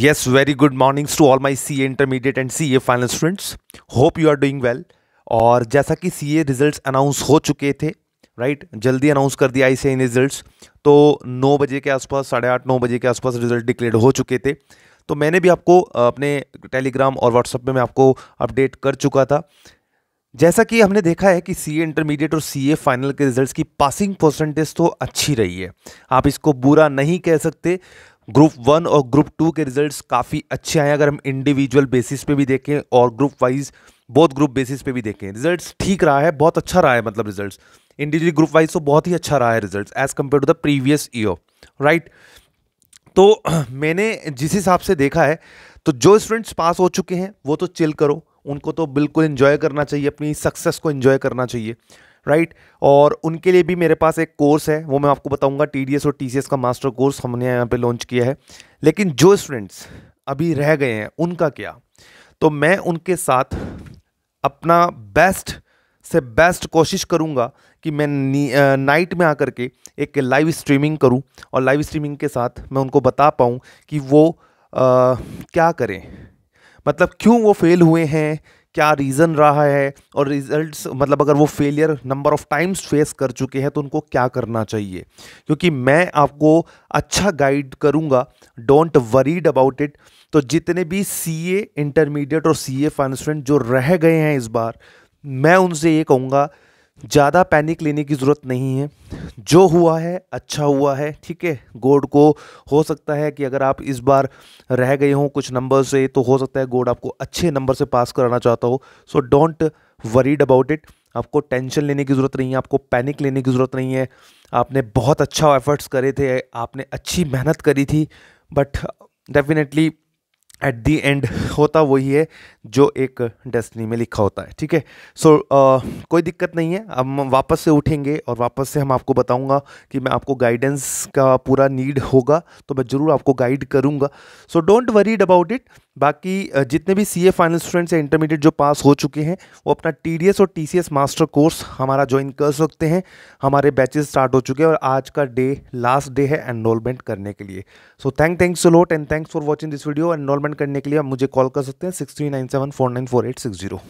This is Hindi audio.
Yes, very good mornings to all my CA intermediate and CA final students. Hope you are doing well. और जैसा कि CA रिज़ल्ट अनाउंस हो चुके थे राइट right? जल्दी अनाउंस कर दिया आई सी रिजल्ट तो नौ बजे के आसपास साढ़े आठ नौ बजे के आसपास रिजल्ट डिक्लेयर हो चुके थे तो मैंने भी आपको अपने टेलीग्राम और व्हाट्सएप में मैं आपको अपडेट कर चुका था जैसा कि हमने देखा है कि सी इंटरमीडिएट और सी फाइनल के रिजल्ट्स की पासिंग परसेंटेज तो अच्छी रही है आप इसको बुरा नहीं कह सकते ग्रुप वन और ग्रुप टू के रिजल्ट्स काफ़ी अच्छे आए अगर हम इंडिविजुअल बेसिस पे भी देखें और ग्रुप वाइज बहुत ग्रुप बेसिस पे भी देखें रिजल्ट्स ठीक रहा है बहुत अच्छा रहा है मतलब रिजल्ट्स इंडिविजुअल ग्रुप वाइज तो बहुत ही अच्छा रहा है result as compare to the previous year right तो मैंने जिस हिसाब से देखा है तो जो स्टूडेंट्स पास हो चुके हैं वो तो चिल करो उनको तो बिल्कुल इन्जॉय करना चाहिए अपनी सक्सेस को इन्जॉय करना चाहिए राइट और उनके लिए भी मेरे पास एक कोर्स है वो मैं आपको बताऊंगा टी और टी का मास्टर कोर्स हमने यहाँ पे लॉन्च किया है लेकिन जो स्टूडेंट्स अभी रह गए हैं उनका क्या तो मैं उनके साथ अपना बेस्ट से बेस्ट कोशिश करूँगा कि मैं नाइट में आकर के एक लाइव स्ट्रीमिंग करूँ और लाइव स्ट्रीमिंग के साथ मैं उनको बता पाऊँ कि वो आ, क्या करें मतलब क्यों वो फेल हुए हैं क्या रीज़न रहा है और रिजल्ट्स मतलब अगर वो failure number of times face कर चुके हैं तो उनको क्या करना चाहिए क्योंकि मैं आपको अच्छा गाइड करूँगा डोंट वरीड अबाउट इट तो जितने भी सी इंटरमीडिएट और सी ए जो रह गए हैं इस बार मैं उनसे ये कहूँगा ज़्यादा पैनिक लेने की ज़रूरत नहीं है जो हुआ है अच्छा हुआ है ठीक है गोड को हो सकता है कि अगर आप इस बार रह गए हों कुछ नंबर से तो हो सकता है गोड आपको अच्छे नंबर से पास कराना चाहता हो so don't worried about it आपको टेंशन लेने की ज़रूरत नहीं है आपको पैनिक लेने की ज़रूरत नहीं है आपने बहुत अच्छा एफर्ट्स करे थे आपने अच्छी मेहनत करी थी but definitely at the end होता वही है जो एक डेस्टनी में लिखा होता है ठीक है सो कोई दिक्कत नहीं है हम वापस से उठेंगे और वापस से हम आपको बताऊंगा कि मैं आपको गाइडेंस का पूरा नीड होगा तो मैं ज़रूर आपको गाइड करूंगा so don't worried about it बाकी जितने भी सीए फाइनल स्टूडेंट्स हैं इंटरमीडिएट जो पास हो चुके हैं वो अपना टीडीएस और टीसीएस मास्टर कोर्स हमारा ज्वाइन कर सकते हैं हमारे बैचेस स्टार्ट हो चुके हैं और आज का डे लास्ट डे है एनरोलमेंट करने के लिए so thank thanks lot and thanks for watching this video enrolment करने के लिए आप मुझे कॉल कर सकते हैं six three nine seven four nine four eight six zero